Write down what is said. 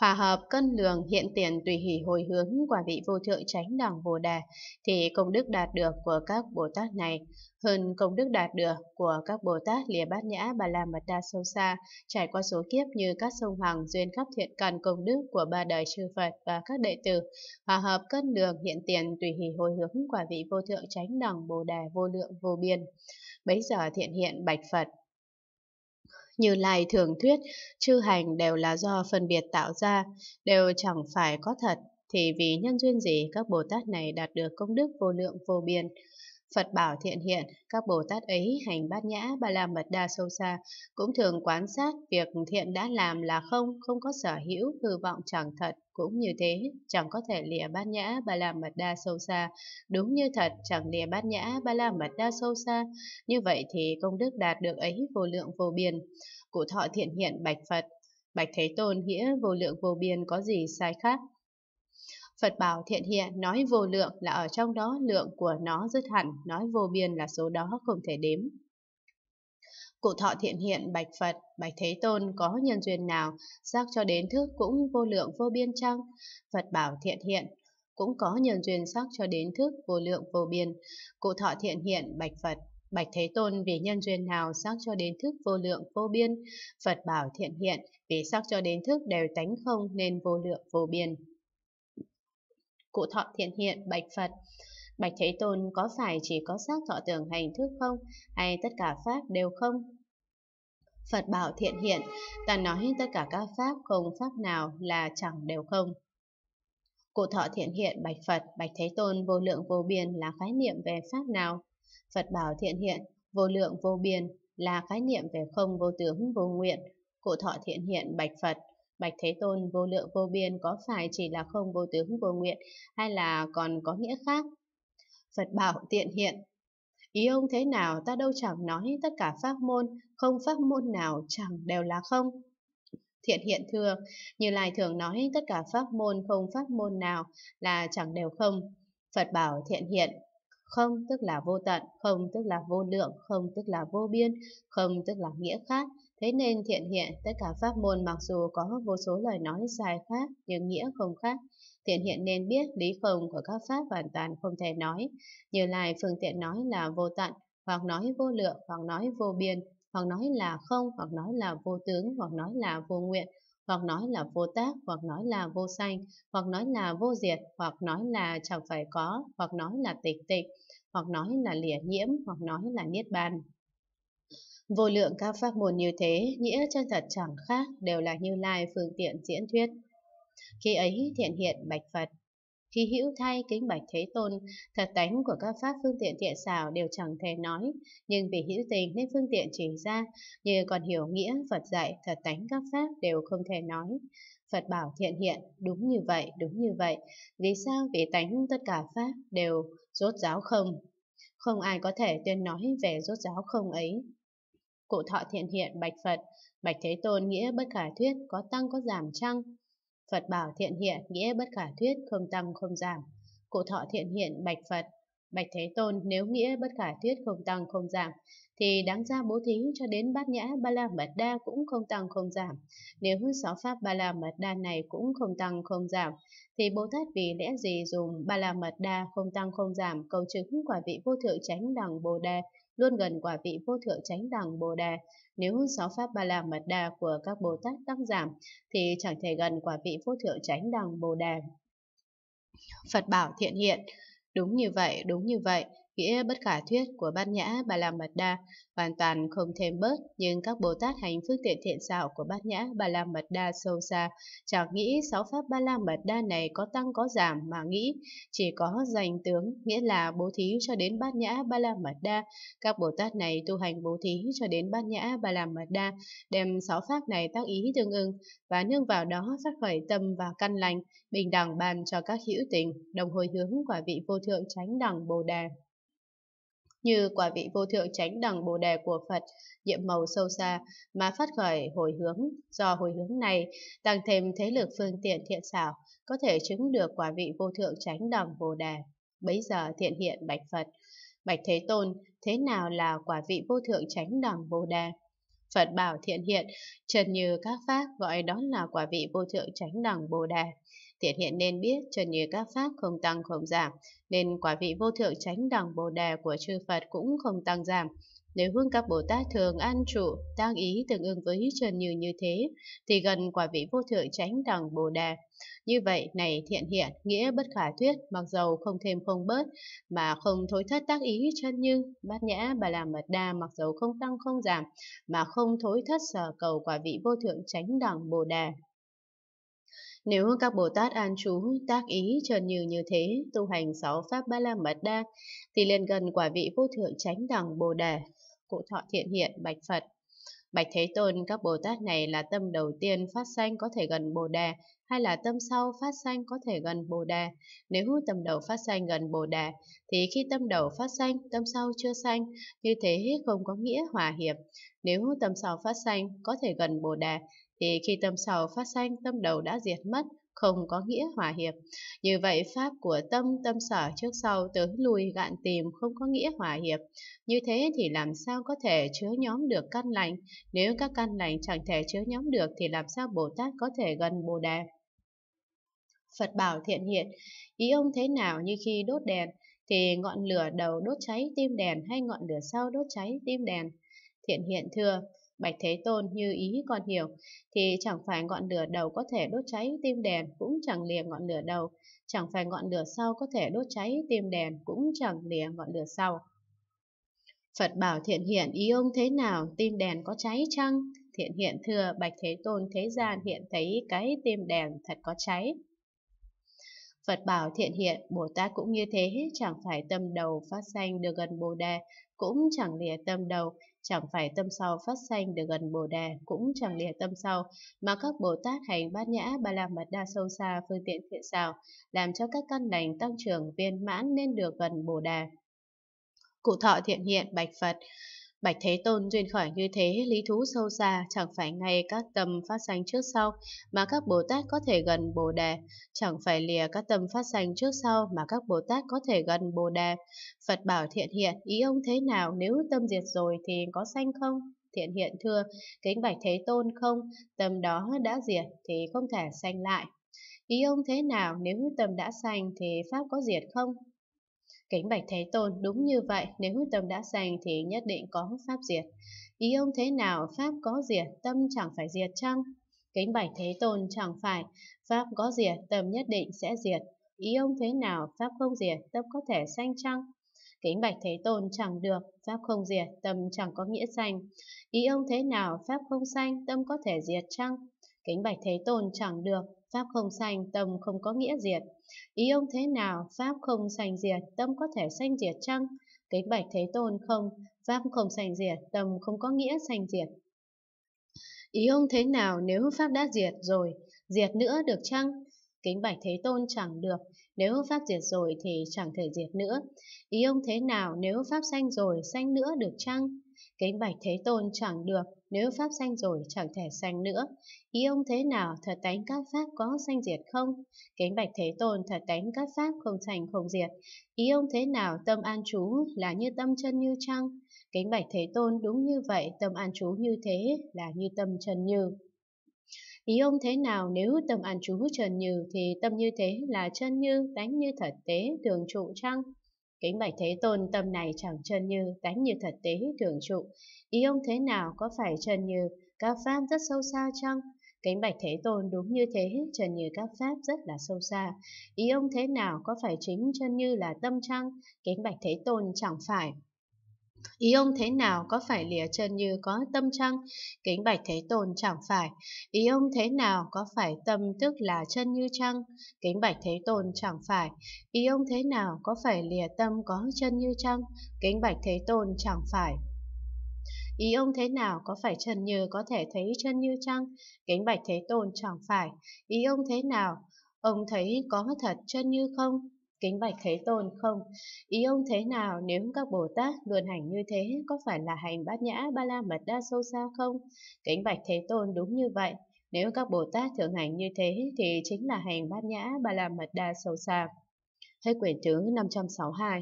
hòa hợp cân lường hiện tiền tùy hỷ hồi hướng quả vị vô thượng chánh đẳng Bồ đề thì công đức đạt được của các Bồ Tát này hơn công đức đạt được của các Bồ Tát lìa bát nhã bà la mật đa sâu xa trải qua số kiếp như các sông hằng duyên khắp thiện cần công đức của ba đời chư Phật và các đệ tử hòa hợp cân lường hiện tiền tùy hỷ hồi hướng quả vị vô thượng chánh đẳng Bồ đề vô lượng vô biên bấy giờ thiện hiện bạch Phật như Lai thường thuyết, chư hành đều là do phân biệt tạo ra, đều chẳng phải có thật, thì vì nhân duyên gì các Bồ Tát này đạt được công đức vô lượng vô biên. Phật bảo thiện hiện, các Bồ Tát ấy hành bát nhã, ba la mật đa sâu xa, cũng thường quán sát việc thiện đã làm là không, không có sở hữu, hư vọng chẳng thật, cũng như thế, chẳng có thể lìa bát nhã, ba la mật đa sâu xa, đúng như thật, chẳng lìa bát nhã, ba la mật đa sâu xa, như vậy thì công đức đạt được ấy vô lượng vô biên. Cụ thọ thiện hiện bạch Phật, bạch Thế Tôn nghĩa vô lượng vô biên có gì sai khác, Phật bảo thiện hiện nói vô lượng là ở trong đó lượng của nó dứt hẳn, nói vô biên là số đó không thể đếm. Cụ thọ thiện hiện bạch Phật, bạch Thế Tôn có nhân duyên nào, giác cho đến thức cũng vô lượng vô biên chăng? Phật bảo thiện hiện, cũng có nhân duyên sắc cho đến thức vô lượng vô biên. Cụ thọ thiện hiện bạch Phật, Bạch Thế Tôn vì nhân duyên nào sắc cho đến thức vô lượng vô biên, Phật bảo thiện hiện, vì sắc cho đến thức đều tánh không nên vô lượng vô biên cụ thọ thiện hiện bạch Phật. Bạch Thế Tôn có phải chỉ có xác thọ tưởng hành thức không, hay tất cả pháp đều không? Phật bảo thiện hiện, ta nói tất cả các pháp không pháp nào là chẳng đều không. Cụ thọ thiện hiện bạch Phật, bạch Thế Tôn vô lượng vô biên là khái niệm về pháp nào? Phật bảo thiện hiện, vô lượng vô biên là khái niệm về không vô tướng vô nguyện. Cụ thọ thiện hiện bạch Phật, Bạch Thế Tôn vô lượng vô biên có phải chỉ là không vô tướng vô nguyện hay là còn có nghĩa khác? Phật bảo tiện hiện. Ý ông thế nào ta đâu chẳng nói tất cả pháp môn, không pháp môn nào chẳng đều là không. Thiện hiện thưa, như Lai thường nói tất cả pháp môn không pháp môn nào là chẳng đều không. Phật bảo thiện hiện, không tức là vô tận, không tức là vô lượng, không tức là vô biên, không tức là nghĩa khác, Thế nên thiện hiện, tất cả pháp môn mặc dù có vô số lời nói dài khác nhưng nghĩa không khác, thiện hiện nên biết lý không của các pháp hoàn toàn không thể nói, như lại phương tiện nói là vô tận, hoặc nói vô lượng, hoặc nói vô biên, hoặc nói là không, hoặc nói là vô tướng, hoặc nói là vô nguyện, hoặc nói là vô tác, hoặc nói là vô sanh, hoặc nói là vô diệt, hoặc nói là chẳng phải có, hoặc nói là tịch tịch, hoặc nói là lìa nhiễm, hoặc nói là niết bàn. Vô lượng các pháp môn như thế, nghĩa chân thật chẳng khác đều là như lai phương tiện diễn thuyết. Khi ấy thiện hiện bạch Phật, khi hữu thay kính bạch thế tôn, thật tánh của các pháp phương tiện thiện xảo đều chẳng thể nói, nhưng vì hữu tình nên phương tiện chỉ ra, như còn hiểu nghĩa Phật dạy thật tánh các pháp đều không thể nói. Phật bảo thiện hiện, đúng như vậy, đúng như vậy. Vì sao vì tánh tất cả pháp đều rốt giáo không? Không ai có thể tuyên nói về rốt giáo không ấy. Cụ thọ thiện hiện bạch Phật, bạch Thế Tôn nghĩa bất khả thuyết, có tăng có giảm chăng? Phật bảo thiện hiện nghĩa bất khả thuyết, không tăng không giảm. Cụ thọ thiện hiện bạch Phật, bạch Thế Tôn nếu nghĩa bất khả thuyết không tăng không giảm, thì đáng ra bố thí cho đến bát nhã ba la mật đa cũng không tăng không giảm. Nếu sáu pháp ba la mật đa này cũng không tăng không giảm, thì Bồ Tát vì lẽ gì dùng ba la mật đa không tăng không giảm cầu chứng quả vị vô thượng chánh đẳng Bồ Đề luôn gần quả vị vô thượng chánh đẳng Bồ đề Nếu sáu pháp ba la mật đa của các Bồ Tát tăng giảm, thì chẳng thể gần quả vị vô thượng chánh đẳng Bồ đề Phật bảo thiện hiện, đúng như vậy, đúng như vậy, nghĩa bất khả thuyết của Bát Nhã Bà La Mật Đa hoàn toàn không thêm bớt, nhưng các Bồ Tát hành phương tiện thiện xảo của Bát Nhã Bà La Mật Đa sâu xa, chẳng nghĩ sáu pháp Ba La Mật Đa này có tăng có giảm mà nghĩ chỉ có danh tướng, nghĩa là bố thí cho đến Bát Nhã Ba La Mật Đa. Các Bồ Tát này tu hành bố thí cho đến Bát Nhã Bà La Mật Đa, đem sáu pháp này tác ý tương ưng và nương vào đó phát khởi tâm và căn lành, bình đẳng bàn cho các hữu tình, đồng hồi hướng quả vị vô thượng chánh đẳng Bồ đề như quả vị vô thượng chánh đẳng bồ đề của Phật, nhiệm màu sâu xa mà phát khởi hồi hướng. Do hồi hướng này, tăng thêm thế lực phương tiện thiện xảo, có thể chứng được quả vị vô thượng chánh đẳng bồ đề. Bấy giờ thiện hiện bạch Phật, bạch Thế Tôn, thế nào là quả vị vô thượng chánh đẳng bồ đề? Phật bảo thiện hiện, trần như các pháp gọi đó là quả vị vô thượng chánh đẳng bồ đề. Thiện hiện nên biết chân như các pháp không tăng không giảm, nên quả vị vô thượng chánh đẳng Bồ Đề của chư Phật cũng không tăng giảm. Nếu hướng các Bồ Tát thường an trụ, tăng ý tương ứng với chân như như thế, thì gần quả vị vô thượng chánh đẳng Bồ Đề. Như vậy, này thiện hiện, nghĩa bất khả thuyết, mặc dầu không thêm không bớt, mà không thối thất tác ý chân như, bát nhã bà làm mật đa mặc dầu không tăng không giảm, mà không thối thất sở cầu quả vị vô thượng chánh đẳng Bồ Đề. Nếu các Bồ Tát an trú tác ý trần như như thế, tu hành sáu pháp ba la mật đa, thì liền gần quả vị vô thượng chánh đẳng Bồ Đề, cụ thọ thiện hiện bạch Phật. Bạch Thế Tôn, các Bồ Tát này là tâm đầu tiên phát sanh có thể gần Bồ Đề, hay là tâm sau phát sanh có thể gần Bồ Đề. Nếu tâm đầu phát sanh gần Bồ Đề, thì khi tâm đầu phát sanh, tâm sau chưa sanh, như thế không có nghĩa hòa hiệp. Nếu tâm sau phát sanh có thể gần Bồ Đề, thì khi tâm sau phát sanh, tâm đầu đã diệt mất, không có nghĩa hòa hiệp. Như vậy pháp của tâm tâm sở trước sau tới lùi gạn tìm không có nghĩa hòa hiệp. Như thế thì làm sao có thể chứa nhóm được căn lành? Nếu các căn lành chẳng thể chứa nhóm được thì làm sao Bồ Tát có thể gần Bồ Đề? Phật bảo thiện hiện, ý ông thế nào như khi đốt đèn, thì ngọn lửa đầu đốt cháy tim đèn hay ngọn lửa sau đốt cháy tim đèn. Thiện hiện thưa, Bạch Thế Tôn như ý con hiểu, thì chẳng phải ngọn lửa đầu có thể đốt cháy tim đèn cũng chẳng lìa ngọn lửa đầu, chẳng phải ngọn lửa sau có thể đốt cháy tim đèn cũng chẳng lìa ngọn lửa sau. Phật bảo thiện hiện ý ông thế nào, tim đèn có cháy chăng? Thiện hiện thưa Bạch Thế Tôn thế gian hiện thấy cái tim đèn thật có cháy. Phật bảo thiện hiện, Bồ Tát cũng như thế, chẳng phải tâm đầu phát sanh được gần Bồ Đề, cũng chẳng lìa tâm đầu, chẳng phải tâm sau phát sanh được gần Bồ Đề, cũng chẳng lìa tâm sau, mà các Bồ Tát hành bát nhã ba la mật đa sâu xa phương tiện thiện xảo, làm cho các căn lành tăng trưởng viên mãn nên được gần Bồ Đề. Cụ thọ thiện hiện bạch Phật Bạch Thế Tôn duyên khỏi như thế, lý thú sâu xa, chẳng phải ngay các tâm phát sanh trước sau mà các Bồ Tát có thể gần Bồ Đề, chẳng phải lìa các tâm phát sanh trước sau mà các Bồ Tát có thể gần Bồ Đề. Phật bảo thiện hiện, ý ông thế nào, nếu tâm diệt rồi thì có sanh không? Thiện hiện thưa, kính Bạch Thế Tôn không, tâm đó đã diệt thì không thể sanh lại. Ý ông thế nào, nếu tâm đã sanh thì Pháp có diệt không? Kính bạch Thế Tôn đúng như vậy, nếu tâm đã sanh thì nhất định có pháp diệt. Ý ông thế nào pháp có diệt, tâm chẳng phải diệt chăng? Kính bạch Thế Tôn chẳng phải, pháp có diệt, tâm nhất định sẽ diệt. Ý ông thế nào pháp không diệt, tâm có thể sanh chăng? Kính bạch Thế Tôn chẳng được, pháp không diệt, tâm chẳng có nghĩa sanh. Ý ông thế nào pháp không sanh, tâm có thể diệt chăng? Kính bạch Thế Tôn chẳng được, Pháp không sanh, tâm không có nghĩa diệt. Ý ông thế nào, Pháp không sanh diệt, tâm có thể sanh diệt chăng? Kính bạch Thế Tôn không, Pháp không sanh diệt, tâm không có nghĩa sanh diệt. Ý ông thế nào nếu Pháp đã diệt rồi, diệt nữa được chăng? Kính bạch Thế Tôn chẳng được, nếu Pháp diệt rồi thì chẳng thể diệt nữa. Ý ông thế nào nếu Pháp sanh rồi, sanh nữa được chăng? Kính bạch Thế Tôn chẳng được, nếu pháp sanh rồi chẳng thể sanh nữa. Ý ông thế nào, thật tánh các pháp có sanh diệt không? Kính bạch thế tôn, thật tánh các pháp không sanh không diệt. Ý ông thế nào, tâm an trú là như tâm chân như trăng? Kính bạch thế tôn, đúng như vậy, tâm an trú như thế là như tâm chân như. Ý ông thế nào nếu tâm an trú chân như thì tâm như thế là chân như, tánh như thật tế, thường trụ trăng? Kính bạch thế tôn tâm này chẳng chân như, tánh như thật tế thường trụ. Ý ông thế nào có phải chân như, các pháp rất sâu xa chăng? Kính bạch thế tôn đúng như thế, chân như các pháp rất là sâu xa. Ý ông thế nào có phải chính chân như là tâm chăng? Kính bạch thế tôn chẳng phải. Ý ông thế nào có phải lìa chân như có tâm chăng? Kính bạch thế tôn chẳng phải. Ý ông thế nào có phải tâm tức là chân như chăng? Kính bạch thế tôn chẳng phải. Ý ông thế nào có phải lìa tâm có chân như chăng? Kính bạch thế tôn chẳng phải. Ý ông thế nào có phải chân Như có thể thấy chân như chăng? Kính bạch thế tôn chẳng phải. Ý ông thế nào? Ông thấy có thật chân như không? kính bạch thế tôn không ý ông thế nào nếu các bồ tát luôn hành như thế có phải là hành bát nhã ba la mật đa sâu xa không kính bạch thế tôn đúng như vậy nếu các bồ tát thường hành như thế thì chính là hành bát nhã ba la mật đa sâu xa hết quyển thứ 562